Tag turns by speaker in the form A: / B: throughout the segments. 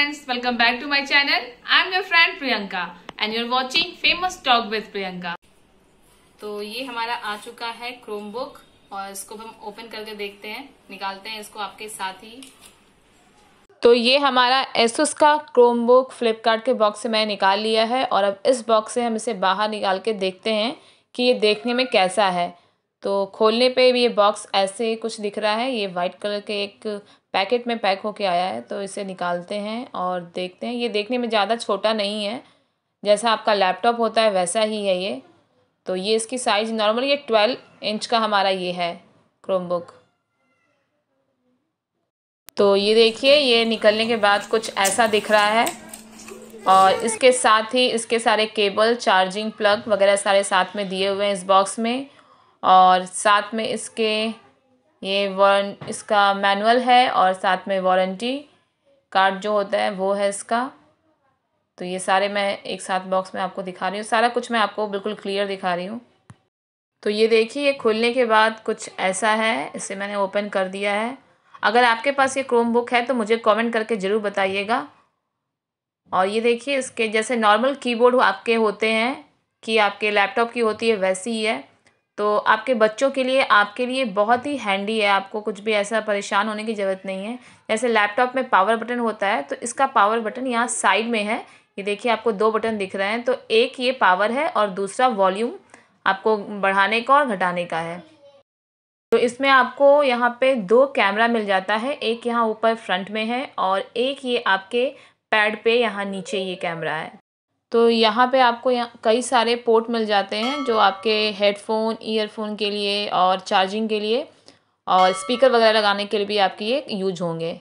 A: friends welcome back to my channel I am your friend Priyanka and you are watching famous talk with Priyanka तो ये हमारा आ चुका है Chrome book और इसको हम ओपन करके देखते हैं निकालते हैं इसको आपके साथ ही तो ये हमारा एसुस का क्रोम बुक फ्लिपकार्ट के बॉक्स से मैंने निकाल लिया है और अब इस बॉक्स से हम इसे बाहर निकाल के देखते हैं कि ये देखने में कैसा है तो खोलने पे भी ये बॉक्स ऐसे कुछ दिख रहा है ये वाइट कलर के एक पैकेट में पैक होके आया है तो इसे निकालते हैं और देखते हैं ये देखने में ज़्यादा छोटा नहीं है जैसा आपका लैपटॉप होता है वैसा ही है ये तो ये इसकी साइज़ नॉर्मल ये ट्वेल्व इंच का हमारा ये है क्रोमबुक तो ये देखिए ये निकलने के बाद कुछ ऐसा दिख रहा है और इसके साथ ही इसके सारे केबल चार्जिंग प्लग वगैरह सारे साथ में दिए हुए हैं इस बॉक्स में और साथ में इसके ये वन इसका मैनुअल है और साथ में वारंटी कार्ड जो होता है वो है इसका तो ये सारे मैं एक साथ बॉक्स में आपको दिखा रही हूँ सारा कुछ मैं आपको बिल्कुल क्लियर दिखा रही हूँ तो ये देखिए ये खुलने के बाद कुछ ऐसा है इसे मैंने ओपन कर दिया है अगर आपके पास ये क्रोम बुक है तो मुझे कमेंट करके ज़रूर बताइएगा और ये देखिए इसके जैसे नॉर्मल कीबोर्ड आपके होते हैं कि आपके लैपटॉप की होती है वैसी ही है तो आपके बच्चों के लिए आपके लिए बहुत ही हैंडी है आपको कुछ भी ऐसा परेशान होने की ज़रूरत नहीं है जैसे लैपटॉप में पावर बटन होता है तो इसका पावर बटन यहाँ साइड में है ये देखिए आपको दो बटन दिख रहे हैं तो एक ये पावर है और दूसरा वॉल्यूम आपको बढ़ाने का और घटाने का है तो इसमें आपको यहाँ पे दो कैमरा मिल जाता है एक यहाँ ऊपर फ्रंट में है और एक ये आपके पैड पे यहाँ नीचे ये कैमरा है तो यहाँ पे आपको यहाँ कई सारे पोर्ट मिल जाते हैं जो आपके हेडफोन ईयरफोन के लिए और चार्जिंग के लिए और स्पीकर वगैरह लगाने के लिए भी आपके ये यूज होंगे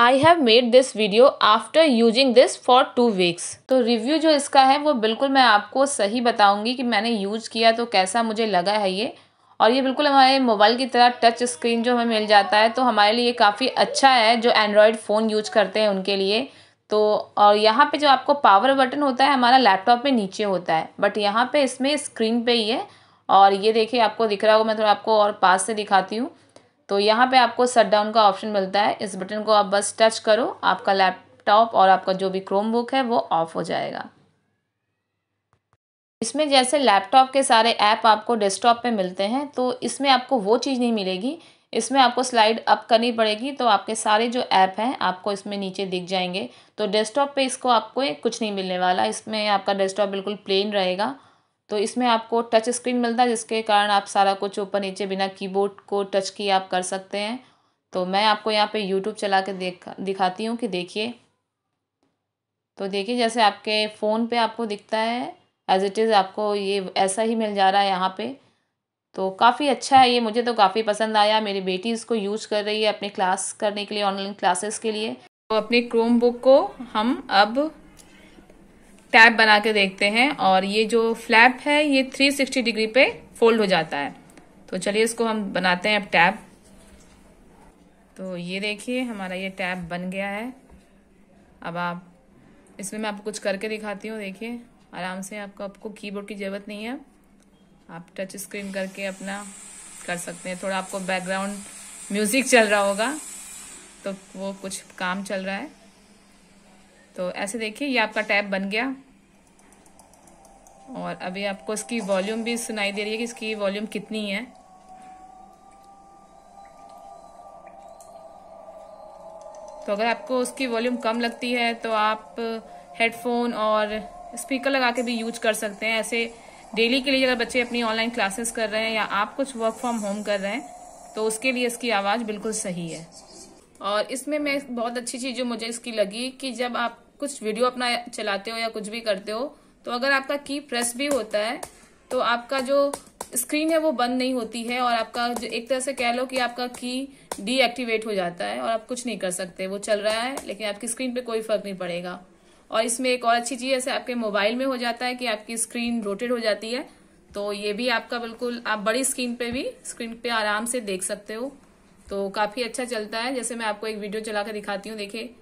A: I have made this video after using this for two weeks तो रिव्यू जो इसका है वो बिल्कुल मैं आपको सही बताऊंगी कि मैंने यूज़ किया तो कैसा मुझे लगा है ये और ये बिल्कुल हमारे मोबाइल की तरह टच स्क्रीन जो हमें मिल जाता है तो हमारे लिए काफ़ी अच्छा है जो एंड्रॉयड फ़ोन यूज करते हैं उनके लिए तो और यहाँ पे जो आपको पावर बटन होता है हमारा लैपटॉप में नीचे होता है बट यहाँ पे इसमें स्क्रीन पे ही है और ये देखिए आपको दिख रहा होगा मैं थोड़ा आपको और पास से दिखाती हूँ तो यहाँ पे आपको सट डाउन का ऑप्शन मिलता है इस बटन को आप बस टच करो आपका लैपटॉप और आपका जो भी क्रोम बुक है वो ऑफ हो जाएगा इसमें जैसे लैपटॉप के सारे ऐप आपको डेस्कटॉप पे मिलते हैं तो इसमें आपको वो चीज़ नहीं मिलेगी इसमें आपको स्लाइड अप करनी पड़ेगी तो आपके सारे जो ऐप हैं आपको इसमें नीचे दिख जाएंगे तो डेस्कटॉप पे इसको आपको कुछ नहीं मिलने वाला इसमें आपका डेस्कटॉप बिल्कुल प्लेन रहेगा तो इसमें आपको टच स्क्रीन मिलता है जिसके कारण आप सारा कुछ ऊपर नीचे बिना कीबोर्ड को टच किए आप कर सकते हैं तो मैं आपको यहाँ पे यूट्यूब चला के देख दिखाती हूँ कि देखिए तो देखिए जैसे आपके फ़ोन पे आपको दिखता है एज इट इज़ आपको ये ऐसा ही मिल जा रहा है यहाँ पर तो काफ़ी अच्छा है ये मुझे तो काफ़ी पसंद आया मेरी बेटी इसको यूज कर रही है अपने क्लास करने के लिए ऑनलाइन क्लासेस के लिए तो अपने क्रोम बुक को हम अब टैब बना के देखते हैं और ये जो फ्लैप है ये 360 डिग्री पे फोल्ड हो जाता है तो चलिए इसको हम बनाते हैं अब टैब तो ये देखिए हमारा ये टैब बन गया है अब आप इसमें मैं आपको कुछ करके दिखाती हूँ देखिए आराम से आपको आपको कीबोर्ड की ज़रूरत नहीं है आप टच स्क्रीन करके अपना कर सकते हैं थोड़ा आपको बैकग्राउंड म्यूजिक चल रहा होगा तो वो कुछ काम चल रहा है तो ऐसे देखिए ये आपका टैब बन गया और अभी आपको इसकी वॉल्यूम भी सुनाई दे रही है कि इसकी वॉल्यूम कितनी है तो अगर आपको उसकी वॉल्यूम कम लगती है तो आप हेडफोन और स्पीकर लगा के भी यूज कर सकते हैं ऐसे डेली के लिए अगर बच्चे अपनी ऑनलाइन क्लासेस कर रहे हैं या आप कुछ वर्क फ्रॉम होम कर रहे हैं तो उसके लिए इसकी आवाज़ बिल्कुल सही है और इसमें मैं बहुत अच्छी चीज़ जो मुझे इसकी लगी कि जब आप कुछ वीडियो अपना चलाते हो या कुछ भी करते हो तो अगर आपका की प्रेस भी होता है तो आपका जो स्क्रीन है वो बंद नहीं होती है और आपका जो एक तरह से कह लो कि आपका की डीएक्टिवेट हो जाता है और आप कुछ नहीं कर सकते वो चल रहा है लेकिन आपकी स्क्रीन पे कोई फर्क नहीं पड़ेगा और इसमें एक और अच्छी चीज ऐसे आपके मोबाइल में हो जाता है कि आपकी स्क्रीन रोटेट हो जाती है तो ये भी आपका बिल्कुल आप बड़ी स्क्रीन पे भी स्क्रीन पे आराम से देख सकते हो तो काफी अच्छा चलता है जैसे मैं आपको एक वीडियो चला कर दिखाती हूँ देखिए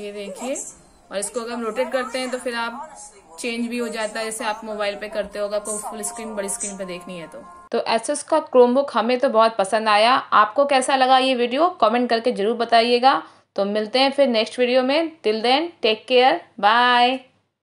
A: ये देखिए और इसको अगर हम रोटेट करते हैं तो फिर आप चेंज भी हो जाता है जैसे आप मोबाइल पे करते हो अगर आपको फुल स्क्रीन बड़ी स्क्रीन पे देखनी है तो तो एसएस का क्रोमबुक हमें तो बहुत पसंद आया आपको कैसा लगा ये वीडियो कमेंट करके ज़रूर बताइएगा तो मिलते हैं फिर नेक्स्ट वीडियो में till then take care bye